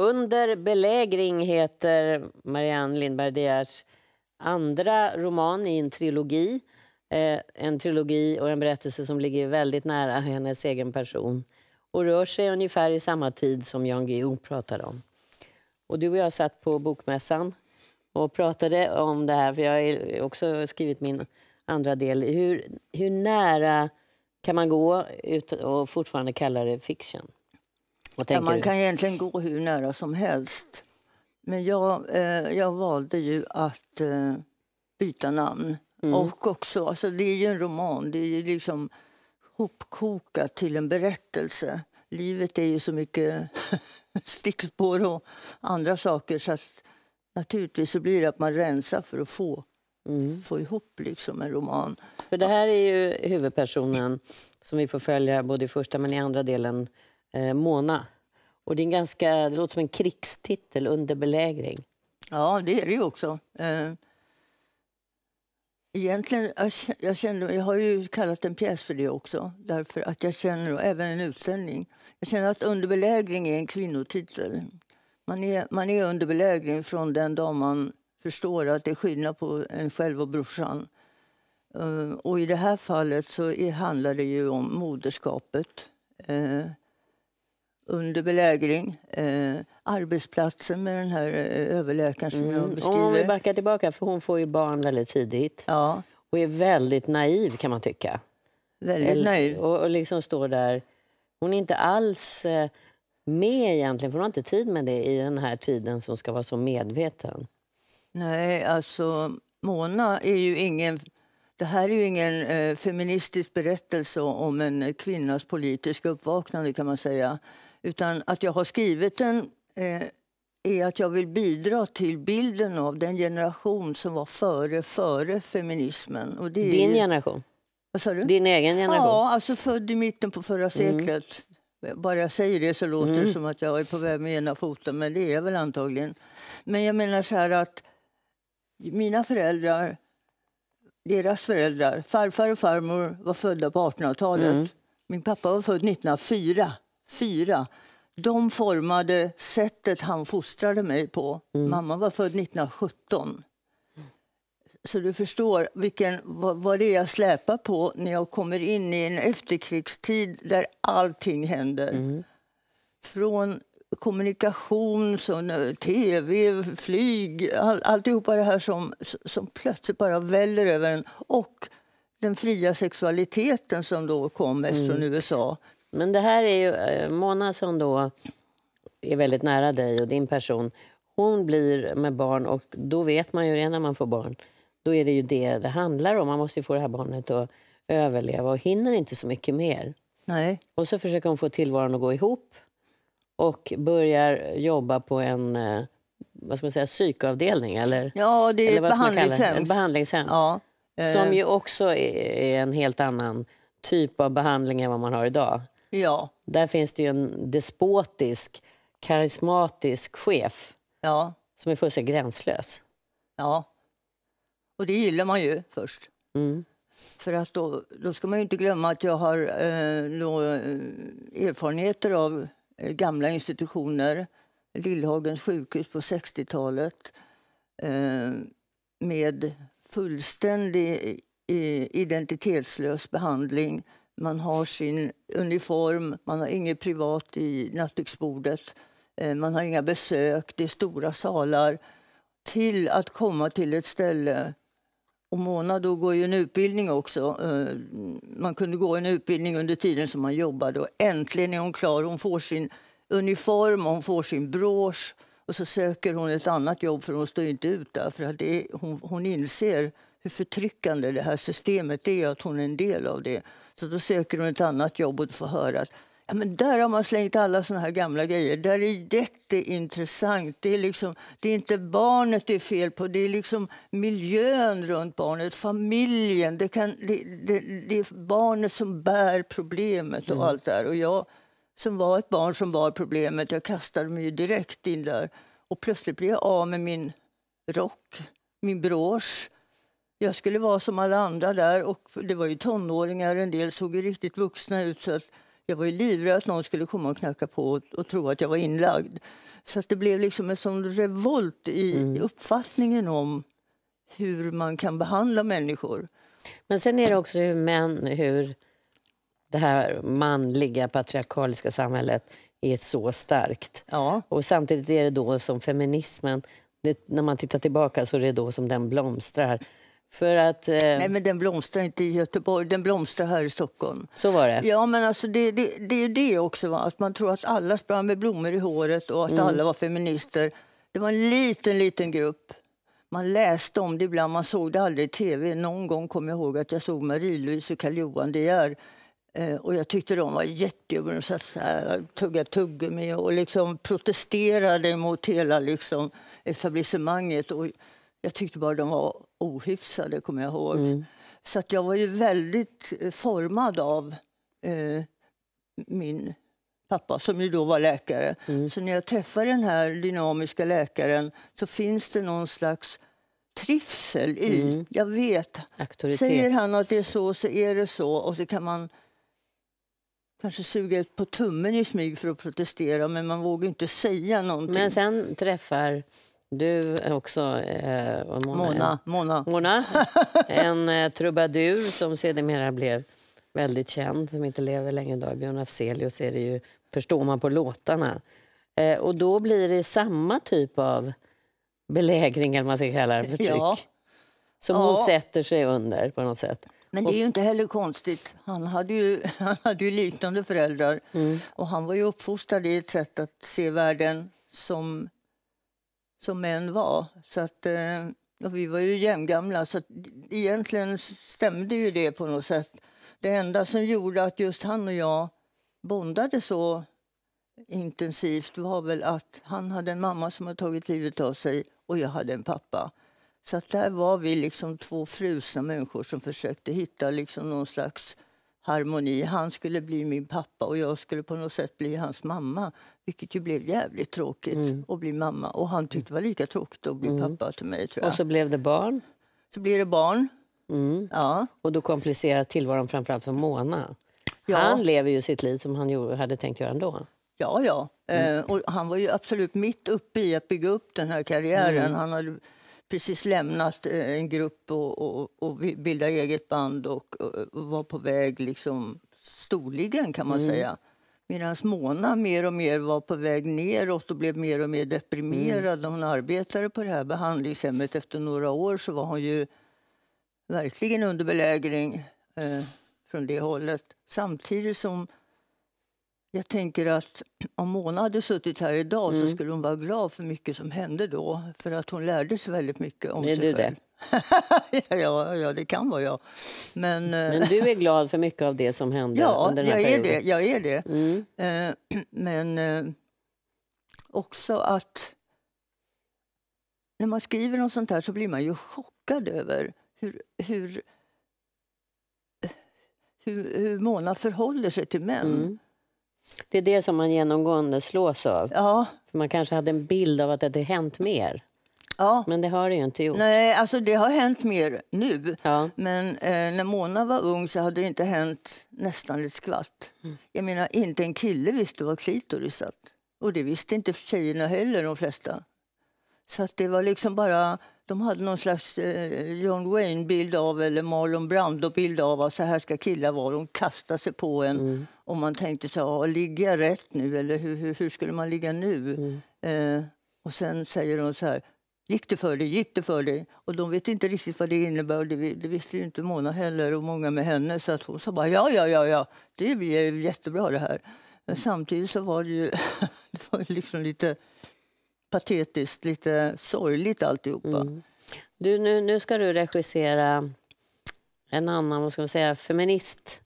Under belägring heter Marianne Lindberg De andra roman i en trilogi. Eh, en trilogi och en berättelse som ligger väldigt nära hennes egen person och rör sig ungefär i samma tid som Jan Guillou pratade om. Och du och jag satt på bokmässan och pratade om det här, för jag har också skrivit min andra del. Hur, hur nära kan man gå och fortfarande kalla det fiction? Ja, man kan du? egentligen gå hur nära som helst. Men jag, eh, jag valde ju att eh, byta namn. Mm. Och också, alltså det är ju en roman, det är ju liksom hopkokat till en berättelse. Livet är ju så mycket stickspår och andra saker så att naturligtvis så blir det att man rensar för att få, mm. få ihop liksom en roman. För det här är ju huvudpersonen som vi får följa både i första men i andra delen, eh, Mona. Och det, är en ganska, det låter som en krigstitel, under belägring. Ja, det är det ju också. Eh, egentligen, jag, känner, jag har ju kallat en pjäs för det också, därför att jag känner, och även en utställning, jag känner att under belägring är en kvinnotitel. Man är, man är under belägring från den dag man förstår att det är skillnad på en själv och brorsan. Eh, och i det här fallet så handlar det ju om moderskapet. Eh, under belägring. Eh, arbetsplatsen med den här eh, överläkaren som mm. jag beskriver. Om vi backar tillbaka, för hon får ju barn väldigt tidigt. Ja. Och är väldigt naiv kan man tycka. Väldigt Eller, naiv. Och, och, liksom står där. Hon är inte alls eh, med egentligen, för hon har inte tid med det i den här tiden som ska vara så medveten. Nej, alltså Mona är ju ingen... Det här är ju ingen eh, feministisk berättelse om en kvinnas politiska uppvaknande kan man säga. Utan att jag har skrivit den eh, är att jag vill bidra till bilden av den generation som var före, före feminismen. Och det är, Din generation? Vad sa du? Din egen generation? Ja, alltså född i mitten på förra mm. seklet. Mm. Bara jag säger det så mm. låter det som att jag är på väg med ena foten, men det är jag väl antagligen. Men jag menar så här att mina föräldrar, deras föräldrar, farfar och farmor var födda på 1800-talet. Mm. Min pappa var född 1904 fyra. De formade sättet han fostrade mig på. Mm. Mamma var född 1917. Så du förstår vilken, vad, vad det är jag släpar på när jag kommer in i en efterkrigstid där allting händer. Mm. Från kommunikation, tv, flyg, all, alltihopa det här som, som plötsligt bara väller över en. Och den fria sexualiteten som då kom mest mm. från USA men det här är ju eh, Mona som då är väldigt nära dig och din person. Hon blir med barn och då vet man ju det när man får barn. Då är det ju det det handlar om. Man måste få det här barnet att överleva och hinner inte så mycket mer. Nej. Och så försöker hon få tillvaron att gå ihop och börjar jobba på en eh, vad ska man säga, psykavdelning eller, ja, det är eller vad behandlingshem. Ett behandlingshem. Ja. Som eh. ju också är en helt annan typ av behandling än vad man har idag. Ja. Där finns det ju en despotisk, karismatisk chef ja. som är fullständigt gränslös. Ja, och det gillar man ju först. Mm. För att då, då ska man inte glömma att jag har eh, då, eh, erfarenheter av eh, gamla institutioner. Lillhagens sjukhus på 60-talet eh, med fullständig eh, identitetslös behandling man har sin uniform, man har inget privat i nattduksbordet, eh, man har inga besök, det är stora salar. Till att komma till ett ställe och Mona då går ju en utbildning också. Eh, man kunde gå en utbildning under tiden som man jobbade och äntligen är hon klar. Hon får sin uniform och hon får sin brosch och så söker hon ett annat jobb för hon står inte ut där. För att är, hon, hon inser hur förtryckande det här systemet är, att hon är en del av det. Så då söker hon ett annat jobb och får höra att ja, men där har man slängt alla såna här gamla grejer. Där är jätteintressant. Det är, liksom, det är inte barnet det är fel på, det är liksom miljön runt barnet, familjen. Det, kan, det, det, det är barnet som bär problemet och mm. allt där. Och jag som var ett barn som bar problemet, jag kastade mig direkt in där. Och plötsligt blev jag av med min rock, min brosch. Jag skulle vara som alla andra där och det var ju tonåringar, en del såg ju riktigt vuxna ut så att jag var ju livrädd att någon skulle komma och knacka på och, och tro att jag var inlagd. Så att det blev liksom en sån revolt i mm. uppfattningen om hur man kan behandla människor. Men sen är det också hur män, hur det här manliga patriarkaliska samhället är så starkt. Ja. Och samtidigt är det då som feminismen, det, när man tittar tillbaka så är det då som den blomstrar. För att, eh... Nej, men den blomstrar inte i Göteborg, den blomstrar här i Stockholm. Så var det. Ja, men alltså det, det, det är det också, va? att man tror att alla sprang med blommor i håret och att mm. alla var feminister. Det var en liten, liten grupp. Man läste om det ibland, man såg det aldrig i tv. Någon gång kom jag ihåg att jag såg Marie-Louise och Carl-Johan De Geer. Eh, och jag tyckte de var jättejobbiga. De satt så här, tuggade tuggummi och liksom protesterade mot hela liksom, etablissemanget. Och, jag tyckte bara de var ohyfsade, kommer jag ihåg. Mm. Så att jag var ju väldigt eh, formad av eh, min pappa som ju då var läkare. Mm. Så när jag träffar den här dynamiska läkaren så finns det någon slags trivsel i. Mm. Jag vet. Auktoritet. Säger han att det är så, så är det så. Och så kan man kanske suga ut på tummen i smyg för att protestera men man vågar inte säga någonting. Men sen träffar du är också eh, Mona, Mona. Mona. Mona. En eh, trubadur som sedermera blev väldigt känd, som inte lever längre idag. Björn Afzelius är det ju, förstår man på låtarna. Eh, och då blir det samma typ av belägring, eller man ska kalla det, förtryck. Ja. Som ja. hon sätter sig under på något sätt. Men det är ju inte heller konstigt. Han hade ju, han hade ju liknande föräldrar. Mm. Och han var ju uppfostrad i ett sätt att se världen som som män var. Så att, eh, vi var ju jämngamla, så att, egentligen stämde ju det på något sätt. Det enda som gjorde att just han och jag bondade så intensivt var väl att han hade en mamma som hade tagit livet av sig och jag hade en pappa. Så att där var vi liksom två frusna människor som försökte hitta liksom någon slags harmoni. Han skulle bli min pappa och jag skulle på något sätt bli hans mamma. Vilket ju blev jävligt tråkigt mm. att bli mamma. Och han tyckte det var lika tråkigt att bli mm. pappa till mig. Och så blev det barn? Så blev det barn. Mm. Ja. Och då komplicerar tillvaron framförallt för Mona. Ja. Han lever ju sitt liv som han hade tänkt göra ändå. Ja, ja. Mm. Eh, och han var ju absolut mitt uppe i att bygga upp den här karriären. Mm. Han hade precis lämnat eh, en grupp och, och, och bildat eget band och, och, var på väg liksom storligen kan man mm. säga. Medan Mona mer och mer var på väg neråt och blev mer och mer deprimerad. Mm. Hon arbetade på det här behandlingshemmet. Efter några år så var hon ju verkligen under belägring eh, från det hållet. Samtidigt som jag tänker att om Mona hade suttit här idag mm. så skulle hon vara glad för mycket som hände då. För att hon lärde sig väldigt mycket om är sig du själv. Det? ja, ja, det kan vara jag. Men, eh, men du är glad för mycket av det som hände ja, under den här perioden? Ja, jag är det. Mm. Eh, men eh, också att när man skriver något sånt här så blir man ju chockad över hur, hur, eh, hur, hur Mona förhåller sig till män. Mm. Det är det som man genomgående slås av. Ja. För man kanske hade en bild av att det hade hänt mer. Ja. Men det har det ju inte gjort. Nej, alltså det har hänt mer nu. Ja. Men eh, när Mona var ung så hade det inte hänt nästan ett skvatt. Mm. Jag menar, inte en kille visste vad klitoris satt. Och det visste inte tjejerna heller, de flesta. Så att det var liksom bara de hade någon slags eh, John Wayne-bild av, eller Marlon Brando-bild av att så här ska killar vara. De kastar sig på en. Mm. Och man tänkte så här, ligger jag rätt nu? Eller hur, hur, hur skulle man ligga nu? Mm. Eh, och sen säger de så här, gick det för dig? Gick det för dig? Och de vet inte riktigt vad det innebär. Det, det visste inte Mona heller och många med henne. Så att hon sa bara, ja, ja, ja, ja, det blir jättebra det här. Men samtidigt så var det ju det var liksom lite patetiskt, lite sorgligt alltihopa. Mm. Du, nu, nu ska du regissera en annan, vad ska man säga, feminist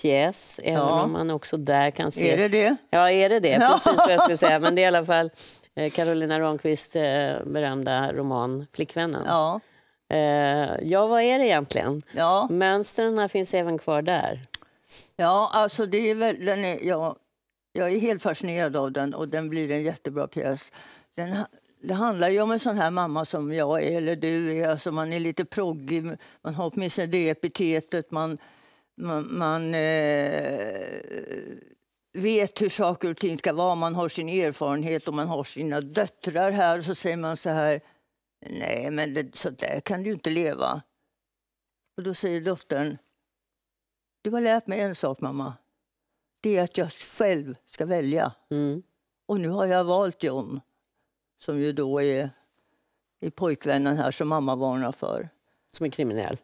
pjäs, även ja. om man också där kan se... Är det det? Ja, är det det? Precis vad jag skulle säga. Men det är i alla fall eh, Carolina Ramqvists eh, berömda roman Flickvännen. Ja. Eh, ja, vad är det egentligen? Ja. Mönstren finns även kvar där. Ja, alltså det är väl... Den är, ja, jag är helt fascinerad av den och den blir en jättebra pjäs. Den, det handlar ju om en sån här mamma som jag är, eller du är. Alltså man är lite proggig, man har åtminstone det epitetet. Man, man, man eh, vet hur saker och ting ska vara, man har sin erfarenhet och man har sina döttrar här. Och så säger man så här, nej men det, så där kan du inte leva. Och då säger dottern, du har lärt mig en sak mamma det är att jag själv ska välja. Mm. Och nu har jag valt John, som ju då är, är pojkvännen här som mamma varnar för. Som är kriminell?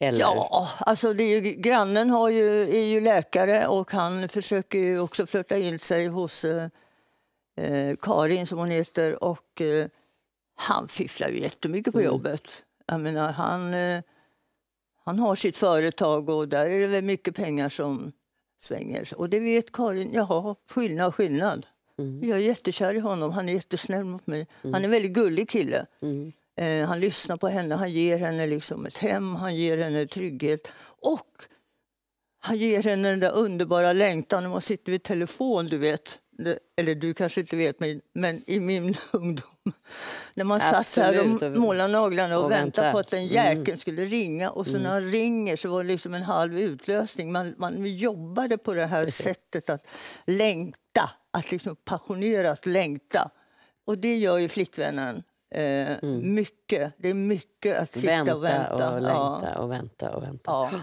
Eller? Ja, alltså det är ju, grannen har ju, är ju läkare och han försöker också flörta in sig hos eh, eh, Karin, som hon heter. Och, eh, han fifflar ju jättemycket på mm. jobbet. Jag menar, han, eh, han har sitt företag och där är det väl mycket pengar som svänger. Och det vet Karin, jaha, skillnad, skillnad. Mm. Jag är jättekär i honom, han är jättesnäll mot mig. Mm. Han är en väldigt gullig kille. Mm. Eh, han lyssnar på henne, han ger henne liksom ett hem, han ger henne trygghet. Och han ger henne den där underbara längtan när man sitter vid telefon, du vet. Eller du kanske inte vet, men i min ungdom när man Absolut. satt här och målade naglarna och, och väntade vänta. på att den mm. jäkeln mm. skulle ringa. Och så mm. när han ringer så var det liksom en halv utlösning. Man, man jobbade på det här Precis. sättet att längta, att liksom passionerat längta. Och det gör ju flickvännen. Eh, mm. Mycket. Det är mycket att sitta vänta och vänta. Och längta ja. och vänta och vänta.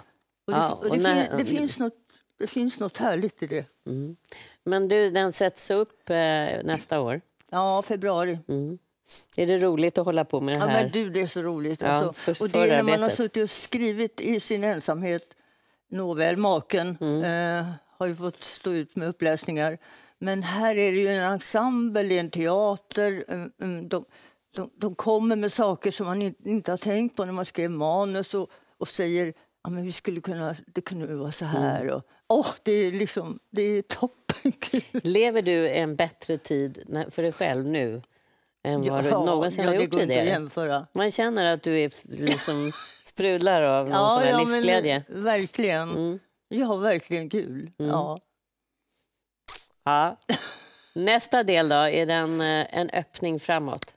det, finns något, det finns något härligt i det. Mm. Men du, den sätts upp eh, nästa år? Ja, februari. Mm. Är det roligt att hålla på med det här? Ja, men du, det är så roligt. Ja, alltså. för, och det är när man har suttit och skrivit i sin ensamhet. Nåväl, maken mm. eh, har ju fått stå ut med uppläsningar. Men här är det ju en ensemble, en teater. Eh, mm, de, de, de kommer med saker som man inte, inte har tänkt på när man skrev manus och, och säger ja, vi skulle kunna, det kunde vara så mm. här. Mm. Och, oh, det, är liksom, det är toppen! Lever du en bättre tid för dig själv nu? än vad ja, du någonsin ja, har gjort tidigare. Man känner att du är liksom sprudlar av någon ja, sån här ja, livsglädje. Men, verkligen. Mm. Jag har verkligen kul. Mm. Ja. ja. Nästa del då, är den eh, en öppning framåt?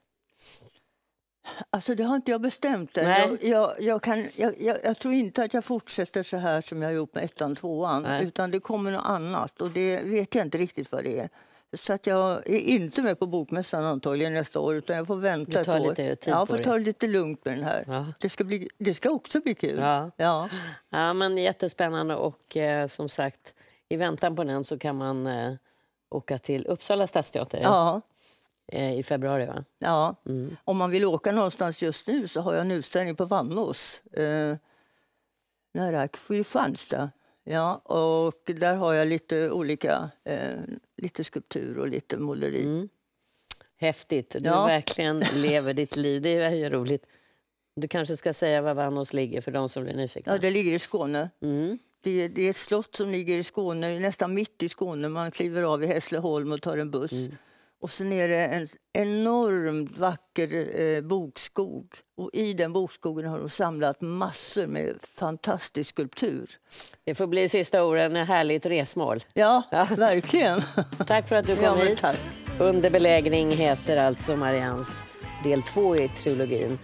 Alltså det har inte jag bestämt än. Jag, jag, jag, kan, jag, jag, tror inte att jag fortsätter så här som jag har gjort med ettan, och tvåan. Nej. Utan det kommer något annat och det vet jag inte riktigt vad det är. Så att jag är inte med på Bokmässan antagligen nästa år utan jag får vänta ett år. Lite tid jag får ta det lite lugnt med den här. Ja. Det, ska bli, det ska också bli kul. Ja. Ja. ja men jättespännande och eh, som sagt i väntan på den så kan man eh, åka till Uppsala stadsteater. Ja. Eh, I februari, va? Ja. Mm. Om man vill åka någonstans just nu så har jag en utställning på Vannås eh, nära Kristianstad Ja, och där har jag lite olika, eh, lite skulptur och lite måleri. Mm. Häftigt, du ja. verkligen lever ditt liv. Det är ju roligt. Du kanske ska säga var Vannås ligger för de som blir nyfikna. Ja, det ligger i Skåne. Mm. Det, det, är ett slott som ligger i Skåne, nästan mitt i Skåne. Man kliver av i Hässleholm och tar en buss. Mm. Och sen är det en enormt vacker eh, bokskog. Och I den bokskogen har de samlat massor med fantastisk skulptur. Det får bli sista orden, ett härligt resmål. Ja, ja. verkligen. tack för att du kom ja, hit. Under belägring heter alltså Marians del två i trilogin.